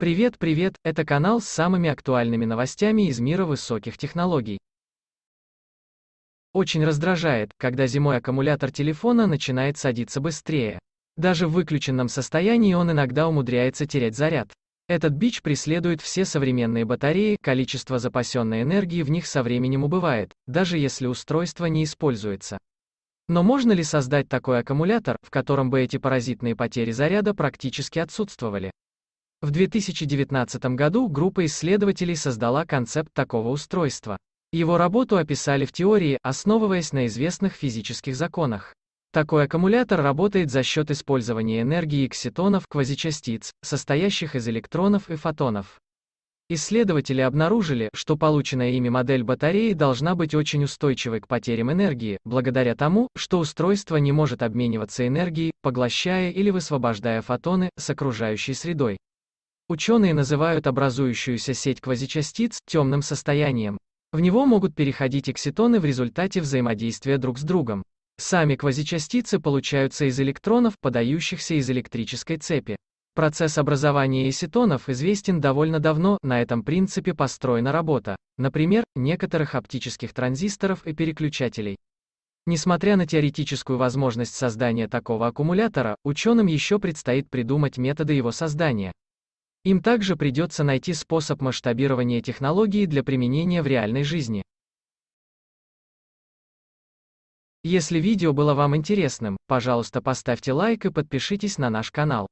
Привет, привет, это канал с самыми актуальными новостями из мира высоких технологий. Очень раздражает, когда зимой аккумулятор телефона начинает садиться быстрее. Даже в выключенном состоянии он иногда умудряется терять заряд. Этот бич преследует все современные батареи, количество запасенной энергии в них со временем убывает, даже если устройство не используется. Но можно ли создать такой аккумулятор, в котором бы эти паразитные потери заряда практически отсутствовали? В 2019 году группа исследователей создала концепт такого устройства. Его работу описали в теории, основываясь на известных физических законах. Такой аккумулятор работает за счет использования энергии экситонов квазичастиц, состоящих из электронов и фотонов. Исследователи обнаружили, что полученная ими модель батареи должна быть очень устойчивой к потерям энергии, благодаря тому, что устройство не может обмениваться энергией, поглощая или высвобождая фотоны с окружающей средой. Ученые называют образующуюся сеть квазичастиц темным состоянием. В него могут переходить экситоны в результате взаимодействия друг с другом. Сами квазичастицы получаются из электронов, подающихся из электрической цепи. Процесс образования эситонов известен довольно давно, на этом принципе построена работа, например, некоторых оптических транзисторов и переключателей. Несмотря на теоретическую возможность создания такого аккумулятора, ученым еще предстоит придумать методы его создания, им также придется найти способ масштабирования технологии для применения в реальной жизни. Если видео было вам интересным, пожалуйста поставьте лайк и подпишитесь на наш канал.